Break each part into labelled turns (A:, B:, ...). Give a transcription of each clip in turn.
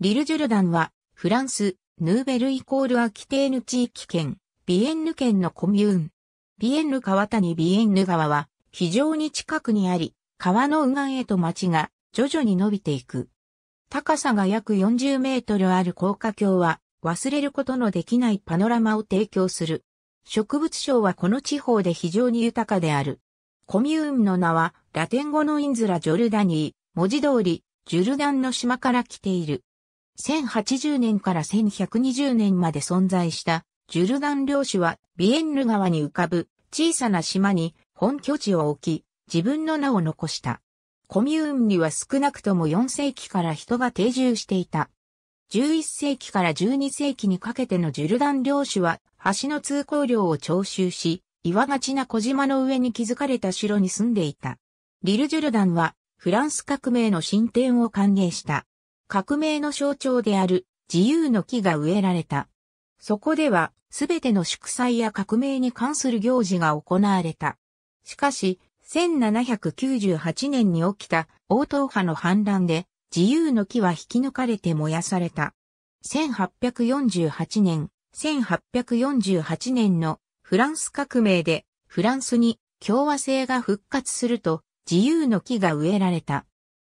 A: リル・ジュルダンは、フランス、ヌーベルイコールアキテーヌ地域圏、ビエンヌ県のコミューン。ビエンヌ川谷ビエンヌ川は、非常に近くにあり、川の右岸へと町が徐々に伸びていく。高さが約40メートルある高架橋は、忘れることのできないパノラマを提供する。植物省はこの地方で非常に豊かである。コミューンの名は、ラテン語のインズラ・ジョルダニー、文字通り、ジュルダンの島から来ている。1080年から1120年まで存在したジュルダン領主はビエンヌ川に浮かぶ小さな島に本拠地を置き自分の名を残した。コミューンには少なくとも4世紀から人が定住していた。11世紀から12世紀にかけてのジュルダン領主は橋の通行料を徴収し、岩がちな小島の上に築かれた城に住んでいた。リル・ジュルダンはフランス革命の進展を歓迎した。革命の象徴である自由の木が植えられた。そこでは、すべての祝祭や革命に関する行事が行われた。しかし、1798年に起きた応答派の反乱で、自由の木は引き抜かれて燃やされた。1848年、1848年のフランス革命で、フランスに共和制が復活すると、自由の木が植えられた。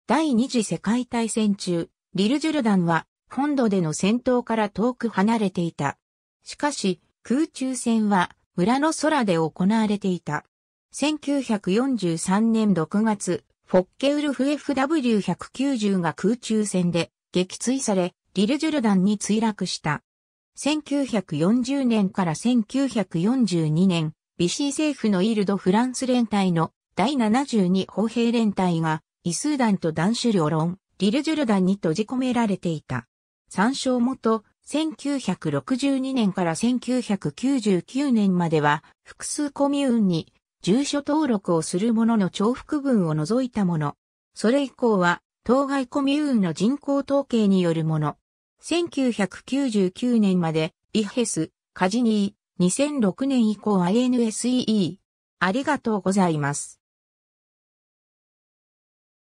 A: 第二次世界大戦中、リル・ジュルダンは本土での戦闘から遠く離れていた。しかし、空中戦は村の空で行われていた。1943年6月、フォッケウルフ FW190 が空中戦で撃墜され、リル・ジュルダンに墜落した。1940年から1942年、ビシー政府のイルド・フランス連隊の第72砲兵連隊が、イスーダンとダンシュ領論、ビルジュルダンに閉じ込められていた。参照元、1962年から1999年までは、複数コミューンに住所登録をする者の重複分を除いたもの。それ以降は、当該コミューンの人口統計によるもの。1999年まで、イヘス、カジニー、2006年以降 ANSEE。ありがとうございます。